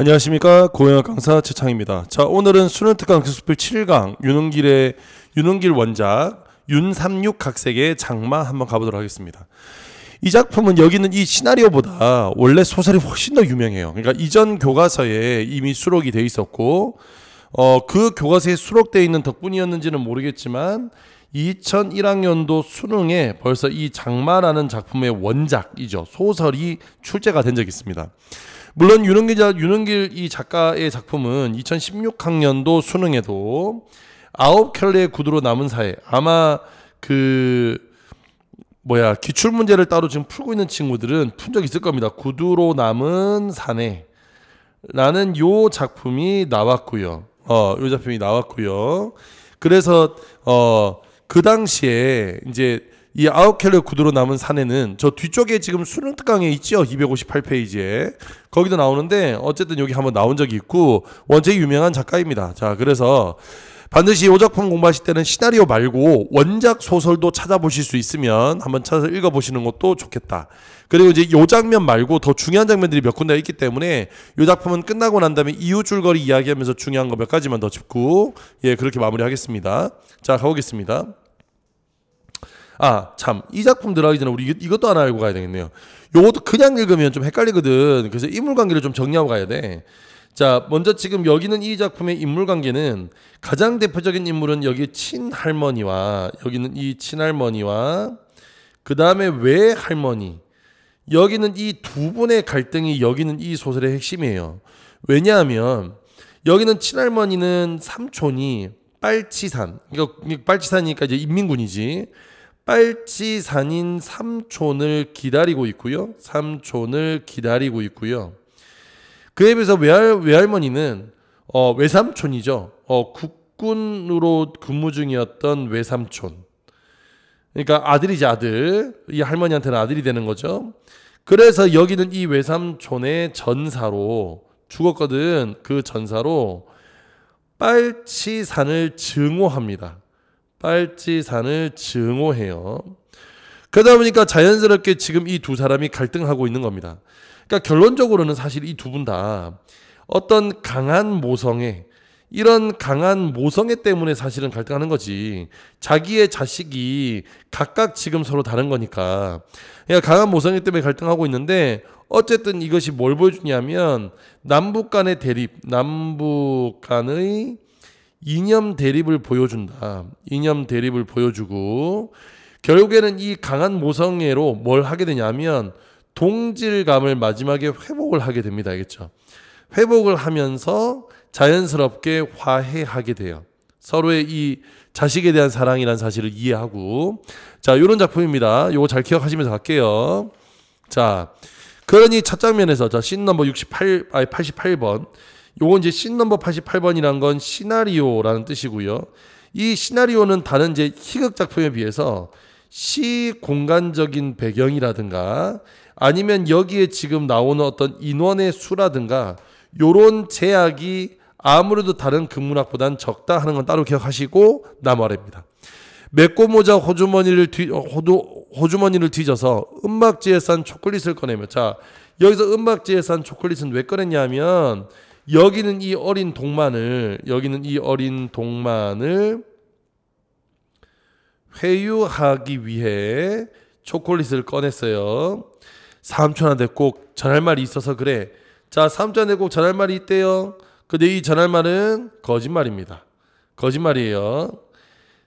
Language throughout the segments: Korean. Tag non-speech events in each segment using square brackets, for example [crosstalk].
안녕하십니까 고영학 강사 최창입니다. 자 오늘은 수능 특강 기술필 7강 윤은길의 윤은길 원작 윤삼육 각색의 장마 한번 가보도록 하겠습니다. 이 작품은 여기는 이 시나리오보다 원래 소설이 훨씬 더 유명해요. 그러니까 이전 교과서에 이미 수록이 돼 있었고 어, 그 교과서에 수록되어 있는 덕분이었는지는 모르겠지만 2001학년도 수능에 벌써 이 장마라는 작품의 원작이죠. 소설이 출제가 된 적이 있습니다. 물론 윤은기자 윤은길 이 작가의 작품은 2016학년도 수능에도 아홉 켤레의 구두로 남은 사회 아마 그 뭐야 기출 문제를 따로 지금 풀고 있는 친구들은 푼 적 있을 겁니다. 구두로 남은 사내라는 요 작품이 나왔고요. 어, 요 작품이 나왔고요. 그래서 어 그 당시에 이제 이 아홉 켤레 구두로 남은 사내는 저 뒤쪽에 지금 수능특강에 있죠. 258페이지에. 거기도 나오는데 어쨌든 여기 한번 나온 적이 있고 원작이 유명한 작가입니다. 자, 그래서 반드시 이 작품 공부하실 때는 시나리오 말고 원작 소설도 찾아보실 수 있으면 한번 찾아서 읽어보시는 것도 좋겠다. 그리고 이제 요 장면 말고 더 중요한 장면들이 몇 군데 있기 때문에 요 작품은 끝나고 난 다음에 이후 줄거리 이야기하면서 중요한 거 몇 가지만 더 짚고 예 그렇게 마무리하겠습니다. 자 가보겠습니다. 아, 참. 이 작품 들어가기 전에 우리 이것도 하나 알고 가야 되겠네요. 요것도 그냥 읽으면 좀 헷갈리거든. 그래서 인물 관계를 좀 정리하고 가야 돼. 자, 먼저 지금 여기는 이 작품의 인물 관계는 가장 대표적인 인물은 여기 친할머니와 여기는 이 친할머니와 그 다음에 외할머니 여기는 이 두 분의 갈등이 여기는 이 소설의 핵심이에요. 왜냐하면 여기는 친할머니는 삼촌이 빨치산, 그러니까, 그러니까 빨치산이니까 이제 인민군이지. 빨치산인 삼촌을 기다리고 있고요. 삼촌을 기다리고 있고요. 그에 비해서 외할, 외할머니는 어, 외삼촌이죠. 어, 국군으로 근무 중이었던 외삼촌. 그러니까 아들이지 아들. 이 할머니한테는 아들이 되는 거죠. 그래서 여기는 이 외삼촌의 전사로 죽었거든. 그 전사로 빨치산을 증오합니다. 빨치산을 증오해요. 그러다 보니까 자연스럽게 지금 이 두 사람이 갈등하고 있는 겁니다. 그러니까 결론적으로는 사실 이 두 분 다 어떤 강한 모성애, 이런 강한 모성애 때문에 사실은 갈등하는 거지. 자기의 자식이 각각 지금 서로 다른 거니까. 그러니까 강한 모성애 때문에 갈등하고 있는데 어쨌든 이것이 뭘 보여주냐면 남북 간의 대립, 남북 간의 이념 대립을 보여준다. 이념 대립을 보여주고 결국에는 이 강한 모성애로 뭘 하게 되냐면 동질감을 마지막에 회복을 하게 됩니다. 알겠죠? 회복을 하면서 자연스럽게 화해하게 돼요. 서로의 이 자식에 대한 사랑이란 사실을 이해하고 자 이런 작품입니다. 요거 잘 기억하시면서 갈게요. 자 그러니 첫 장면에서 자신 넘버 68 아니 88번 요건 이제 신 넘버 88번이란 건 시나리오라는 뜻이고요. 이 시나리오는 다른 이제 희극 작품에 비해서 시 공간적인 배경이라든가 아니면 여기에 지금 나오는 어떤 인원의 수라든가 요런 제약이 아무래도 다른 극문학보단 적다 하는 건 따로 기억하시고 남아랍니다. 메꼬모자 호주머니를 뒤, 어, 호두, 호주머니를 뒤져서 음박지에싼 초콜릿을 꺼내며 자 여기서 음박지에싼 초콜릿은 왜 꺼냈냐면 여기는 이 어린 동만을 여기는 이 어린 동만을 회유하기 위해 초콜릿을 꺼냈어요. 삼촌한테 꼭 전할 말이 있어서 그래. 자, 삼촌한테 꼭 전할 말이 있대요. 근데 이 전할 말은 거짓말입니다. 거짓말이에요.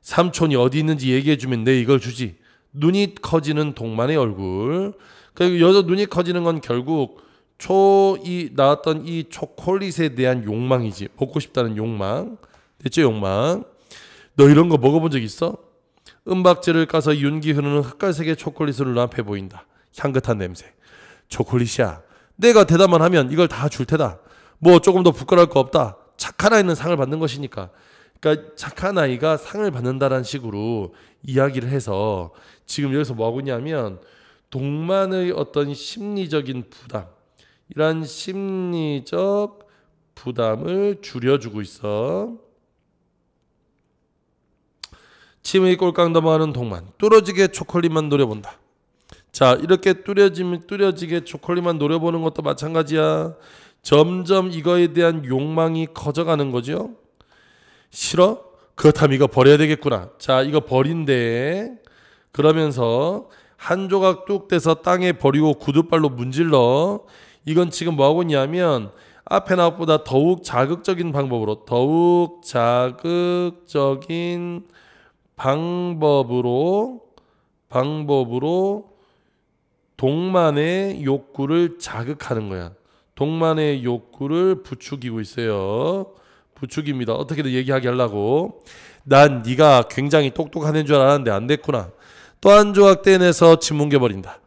삼촌이 어디 있는지 얘기해주면 내 이걸 주지. 눈이 커지는 동만의 얼굴. 그 여자 눈이 커지는 건 결국 초이 나왔던 이 초콜릿에 대한 욕망이지 먹고 싶다는 욕망 대체 욕망 너 이런 거 먹어본 적 있어? 은박지를 까서 윤기 흐르는 흑갈색의 초콜릿을 눈앞에 보인다 향긋한 냄새 초콜릿이야 내가 대답만 하면 이걸 다 줄 테다 뭐 조금 더 부끄러울 거 없다 착한 아이는 상을 받는 것이니까 그러니까 착한 아이가 상을 받는다라는 식으로 이야기를 해서 지금 여기서 뭐 하고 있냐면 동만의 어떤 심리적인 부담 이런 심리적 부담을 줄여주고 있어. 침이 꼴깍 넘어가는 동만 뚫어지게 초콜릿만 노려본다. 자 이렇게 뚫려지면 뚫려지게 초콜릿만 노려보는 것도 마찬가지야. 점점 이거에 대한 욕망이 커져가는 거죠. 싫어? 그렇다면 이거 버려야 되겠구나. 자 이거 버린데 그러면서 한 조각 뚝 떼서 땅에 버리고 구두발로 문질러 이건 지금 뭐하고 있냐면 앞에 나보다 더욱 자극적인 방법으로 더욱 자극적인 방법으로 방법으로 동만의 욕구를 자극하는 거야. 동만의 욕구를 부추기고 있어요. 부추깁니다. 어떻게든 얘기하게 하려고. 난 네가 굉장히 똑똑한 애줄 알았는데 안 됐구나. 또 한 조각 떼내서 짓뭉개버린다.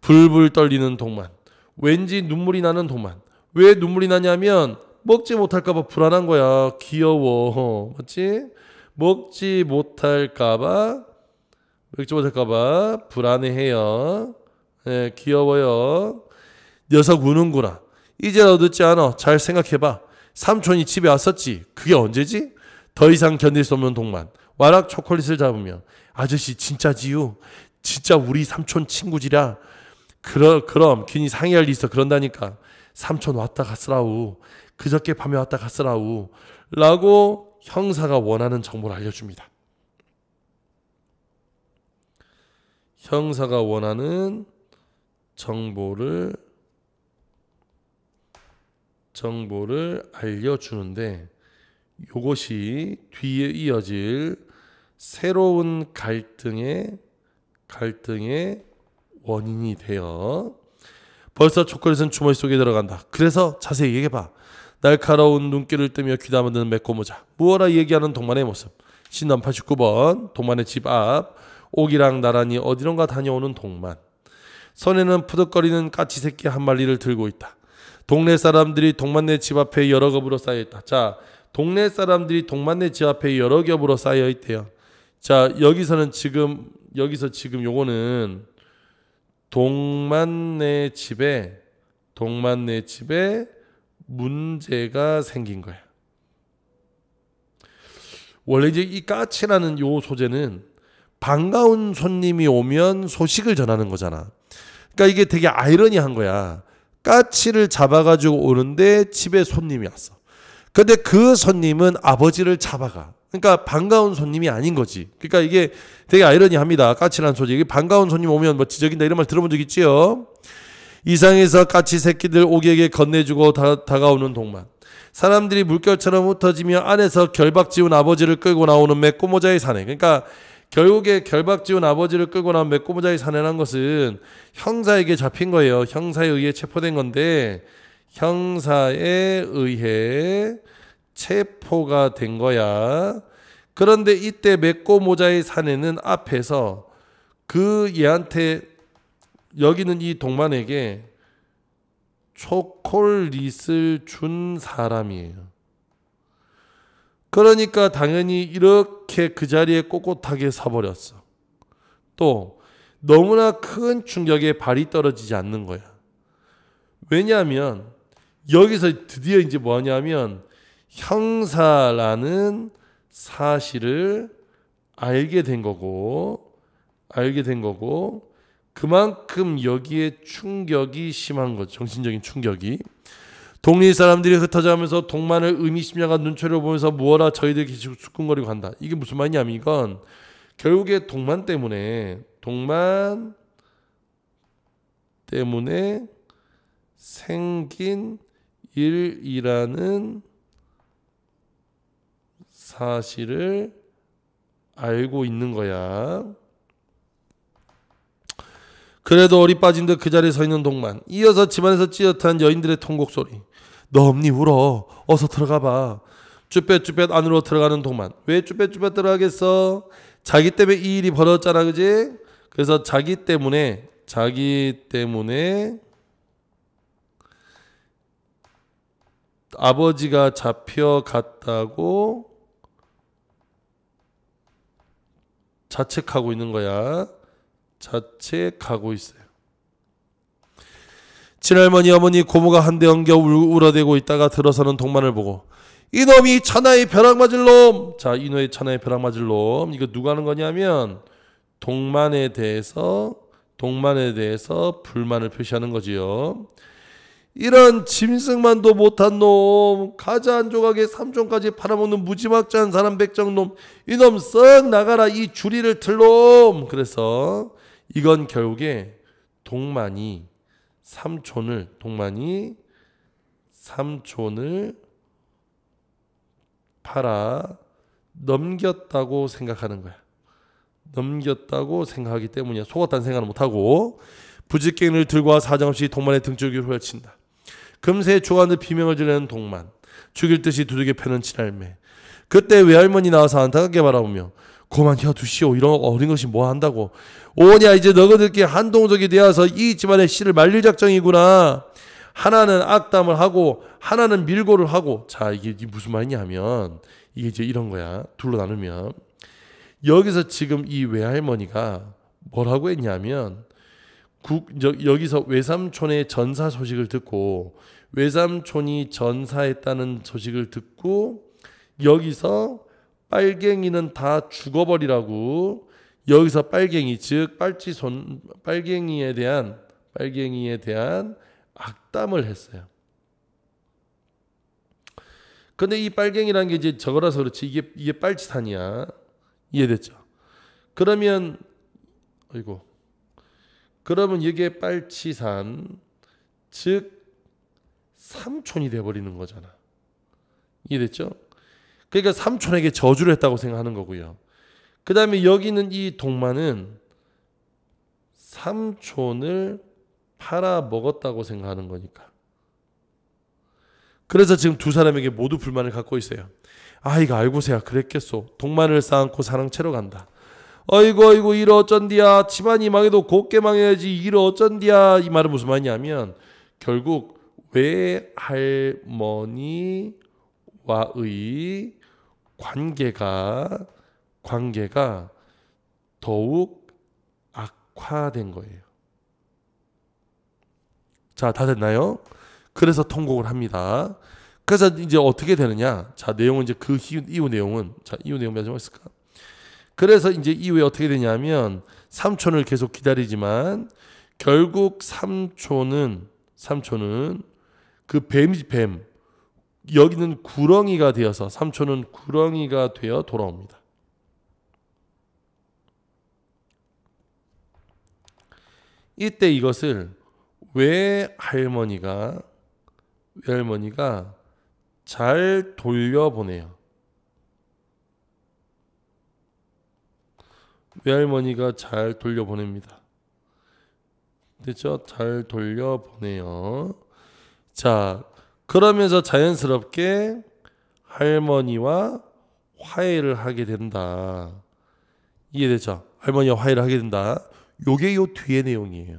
불불 떨리는 동만. 왠지 눈물이 나는 도만. 왜 눈물이 나냐면 먹지 못할까봐 불안한 거야. 귀여워. [laughs] 맞지? 먹지 못할까봐 먹지 못할까봐 불안해해요. 네, 귀여워요. 녀석 우는구나. 이제라도 듣지 않아. 잘 생각해봐. 삼촌이 집에 왔었지. 그게 언제지? 더 이상 견딜 수 없는 동만. 와락 초콜릿을 잡으며 아저씨 진짜지요? 진짜 우리 삼촌 친구지라. 그러, 그럼 균이 상의할 일 있어 그런다니까 삼촌 왔다 갔으라우 그저께 밤에 왔다 갔으라우 라고 형사가 원하는 정보를 알려줍니다. 형사가 원하는 정보를 정보를 알려주는데 이것이 뒤에 이어질 새로운 갈등의 갈등의 원인이 되어 벌써 초콜릿은 주머니 속에 들어간다. 그래서 자세히 얘기해봐. 날카로운 눈길을 뜨며 귀담아드는 매꼬모자. 무어라 얘기하는 동만의 모습. 신남 89번. 동만의 집 앞. 오기랑 나란히 어디론가 다녀오는 동만. 선에는 푸득거리는 까치 새끼 한 마리를 들고 있다. 동네 사람들이 동만네 집 앞에 여러 겹으로 쌓여 있다. 자, 동네 사람들이 동만네 집 앞에 여러 겹으로 쌓여 있대요. 자, 여기서는 지금 여기서 지금 요거는 동만네 집에 동만네 집에 문제가 생긴 거야. 원래 이제 이 까치라는 요 소재는 반가운 손님이 오면 소식을 전하는 거잖아. 그러니까 이게 되게 아이러니한 거야. 까치를 잡아가지고 오는데 집에 손님이 왔어. 근데 그 손님은 아버지를 잡아가. 그러니까 반가운 손님이 아닌 거지. 그러니까 이게 되게 아이러니합니다. 까칠한 소지. 이게 반가운 손님 오면 뭐 지적인다 이런 말 들어본 적 있지요? 이상에서 까치 새끼들 오기에게 건네주고 다, 가오는 동만. 사람들이 물결처럼 흩어지며 안에서 결박지운 아버지를 끌고 나오는 메꼬모자의 사내. 그러니까 결국에 결박지운 아버지를 끌고 나온 메꼬모자의 사내란 것은 형사에게 잡힌 거예요. 형사에 의해 체포된 건데 형사에 의해 체포가 된 거야. 그런데 이때 메고 모자의 사내는 앞에서 그 얘한테 여기는 이동반에게 초콜릿을 준 사람이에요. 그러니까 당연히 이렇게 그 자리에 꼿꼿하게 서버렸어. 또 너무나 큰 충격에 발이 떨어지지 않는 거야. 왜냐하면 여기서 드디어 이제 뭐냐면 형사라는 사실을 알게 된 거고 알게 된 거고 그만큼 여기에 충격이 심한 거죠. 정신적인 충격이. 동리 사람들이 흩어져가면서 동만을 의미심장한 눈초리로 보면서 무어라 저희들 계속 수근거리고 한다. 이게 무슨 말이냐면 이건 결국에 동만 때문에 동만 때문에 생긴 일이라는 사실을 알고 있는 거야. 그래도 어리 빠진 듯 그 자리에 서 있는 동만. 이어서 집안에서 찌릿한 여인들의 통곡 소리. 너 엄니 울어. 어서 들어가 봐. 쭈뼛쭈뼛 안으로 들어가는 동만. 왜 쭈뼛쭈뼛 들어가겠어? 자기 때문에 이 일이 벌어졌잖아, 그지? 그래서 자기 때문에, 자기 때문에 아버지가 잡혀갔다고 자책하고 있는 거야. 자책하고 있어요. 친할머니 어머니 고모가 한대 엉겨 울어대고 있다가 들어서는 동만을 보고 이놈이 천하의 벼락 맞을 놈. 자, 이놈의 천하의 벼락 맞을 놈. 이거 누가 하는 거냐면 동만에 대해서 동만에 대해서 불만을 표시하는 거지요. 이런 짐승만도 못한 놈, 가자 한 조각에 삼촌까지 팔아먹는 무지막지한 사람 백정놈, 이놈 썩 나가라 이 주리를 틀놈. 그래서 이건 결국에 동만이 삼촌을 동만이 삼촌을 팔아 넘겼다고 생각하는 거야. 넘겼다고 생각하기 때문이야. 속았다는 생각을 못하고 부지깽이를 들고 와 사정없이 동만의 등줄기를 휘친다 금세 조한을 비명을 지르는 동만 죽일 듯이 두둑에 패는 친할매 그때 외할머니 나와서 안타깝게 말하며 고만 혀두시오 이런 어린 것이 뭐 한다고 오냐 아, 이제 너희들끼 한동족이 되어서 이 집안의 씨를 말릴 작정이구나 하나는 악담을 하고 하나는 밀고를 하고 자 이게 무슨 말이냐 하면 이게 이제 이런 거야 둘로 나누면 여기서 지금 이 외할머니가 뭐라고 했냐면 국, 여, 여기서 외삼촌의 전사 소식을 듣고 외삼촌이 전사했다는 소식을 듣고 여기서 빨갱이는 다 죽어버리라고 여기서 빨갱이 즉 빨치손 빨갱이에 대한 빨갱이에 대한 악담을 했어요. 근데 이 빨갱이라는 게 이제 저거라서 그렇지 이게 이게 빨치산이야 이해됐죠? 그러면 아이고 그러면 이게 빨치산 즉 삼촌이 돼버리는 거잖아. 이해됐죠? 그러니까 삼촌에게 저주를 했다고 생각하는 거고요. 그 다음에 여기 있는 이 동마는 삼촌을 팔아 먹었다고 생각하는 거니까. 그래서 지금 두 사람에게 모두 불만을 갖고 있어요. 아이가 알고서야 그랬겠소. 동만을 쌓고 사랑채로 간다. 어이구 어이구 이러 어쩐디야. 집안이 망해도 곱게 망해야지 이러 어쩐디야. 이 말은 무슨 말이냐면 결국 외할머니와의 관계가 관계가 더욱 악화된 거예요. 자, 다 됐나요? 그래서 통곡을 합니다. 그래서 이제 어떻게 되느냐? 자, 내용은 이제 그 이후 내용은 자, 이후 내용 몇 있을까? 그래서 이제 이후에 어떻게 되냐면 삼촌을 계속 기다리지만 결국 삼촌은 삼촌은 그뱀이 뱀. 여기는 구렁이가 되어서 삼촌은 구렁이가 되어 돌아옵니다. 이때 이것을 왜 할머니가 외할머니가 잘 돌려보내요. 외할머니가 잘 돌려보냅니다. 됐죠? 잘 돌려보내요. 자, 그러면서 자연스럽게 할머니와 화해를 하게 된다. 이해되죠? 할머니와 화해를 하게 된다. 요게 요뒤에 내용이에요.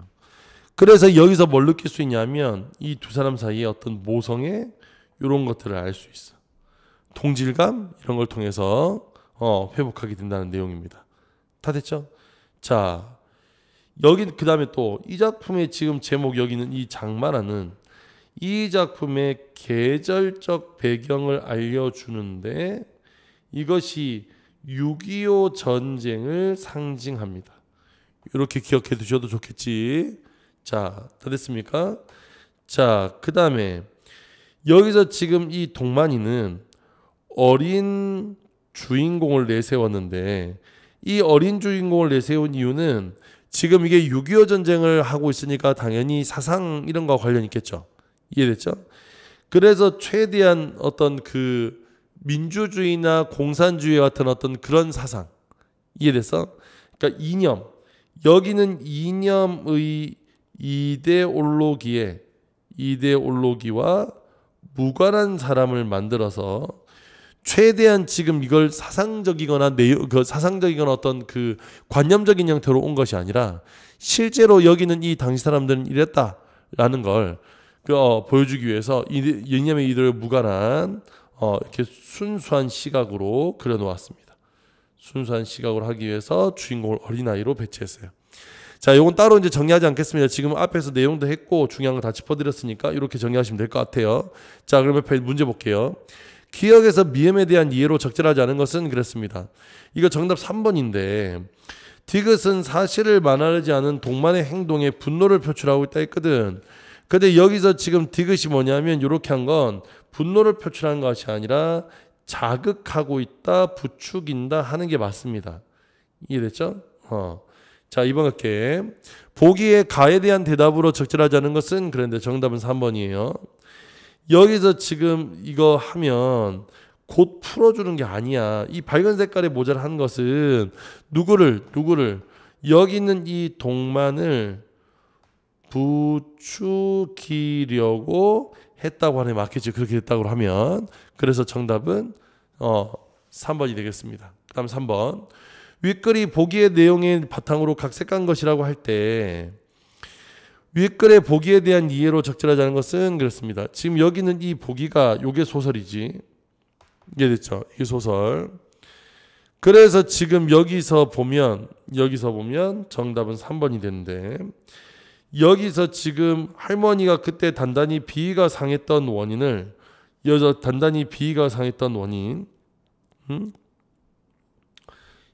그래서 여기서 뭘 느낄 수 있냐면 이 두 사람 사이에 어떤 모성애 이런 것들을 알 수 있어. 동질감 이런 걸 통해서 어, 회복하게 된다는 내용입니다. 다 됐죠? 자 여기 그 다음에 또 이 작품의 지금 제목 여기는 이 장마라는 이 작품의 계절적 배경을 알려주는데 이것이 6.25 전쟁을 상징합니다. 이렇게 기억해 두셔도 좋겠지. 자, 다 됐습니까? 자, 그 다음에 여기서 지금 이 동만이는 어린 주인공을 내세웠는데 이 어린 주인공을 내세운 이유는 지금 이게 6.25 전쟁을 하고 있으니까 당연히 사상 이런 거 관련 있겠죠. 이해됐죠? 그래서 최대한 어떤 그 민주주의나 공산주의 같은 어떤 그런 사상 이해됐어? 그러니까 이념 여기는 이념의 이데올로기에 이데올로기와 무관한 사람을 만들어서 최대한 지금 이걸 사상적이거나 내용, 그 사상적이거나 어떤 그 관념적인 형태로 온 것이 아니라 실제로 여기는 이 당시 사람들은 이랬다라는 걸 어, 보여주기 위해서 예니엠의 이들을 무관한 어, 이렇게 순수한 시각으로 그려놓았습니다. 순수한 시각으로 하기 위해서 주인공을 어린아이로 배치했어요. 자, 이건 따로 이제 정리하지 않겠습니다. 지금 앞에서 내용도 했고 중요한 거 다 짚어드렸으니까 이렇게 정리하시면 될 것 같아요. 자, 그러면 문제 볼게요. 기억에서 미음에 대한 이해로 적절하지 않은 것은 그랬습니다. 이거 정답 3번인데 디귿은 사실을 만나지 않은 동만의 행동에 분노를 표출하고 있다 했거든. 근데 여기서 지금 디귿이 뭐냐면 이렇게 한 건 분노를 표출하는 것이 아니라 자극하고 있다, 부추긴다 하는 게 맞습니다. 이해됐죠? 어. 자, 이번 학기 보기에 가에 대한 대답으로 적절하지 않은 것은 그런데 정답은 3번이에요. 여기서 지금 이거 하면 곧 풀어주는 게 아니야. 이 밝은 색깔의 모자를 한 것은 누구를 누구를 여기 있는 이 동만을 부추기려고 했다고 하는 맞겠죠. 그렇게 됐다고 하면 그래서 정답은 어 3번이 되겠습니다. 그다음 3번 윗글이 보기의 내용의 바탕으로 각색한 것이라고 할 때 윗글의 보기에 대한 이해로 적절하지 않 것은 그렇습니다. 지금 여기 는이 보기가 요게 소설이지. 이해됐죠? 이 소설. 그래서 지금 여기서 보면 여기서 보면 정답은 3번이 되는데 여기서 지금 할머니가 그때 단단히 비위가 상했던 원인을 여자 단단히 비위가 상했던 원인 음?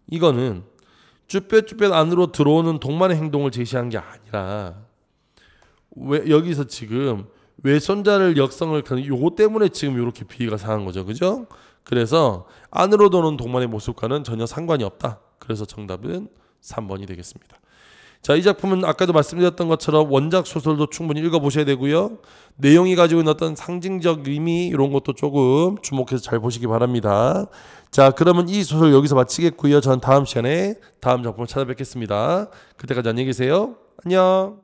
이거는 쭈뼛쭈뼛 안으로 들어오는 동만의 행동을 제시한 게 아니라 왜 여기서 지금 외손자를 역성을 가는 요거 때문에 지금 이렇게 비위가 상한 거죠 그죠 그래서 안으로 도는 동만의 모습과는 전혀 상관이 없다 그래서 정답은 3번이 되겠습니다 자, 이 작품은 아까도 말씀드렸던 것처럼 원작 소설도 충분히 읽어보셔야 되고요. 내용이 가지고 있는 어떤 상징적 의미 이런 것도 조금 주목해서 잘 보시기 바랍니다. 자, 그러면 이 소설 여기서 마치겠고요. 전 다음 시간에 다음 작품을 찾아뵙겠습니다. 그때까지 안녕히 계세요. 안녕.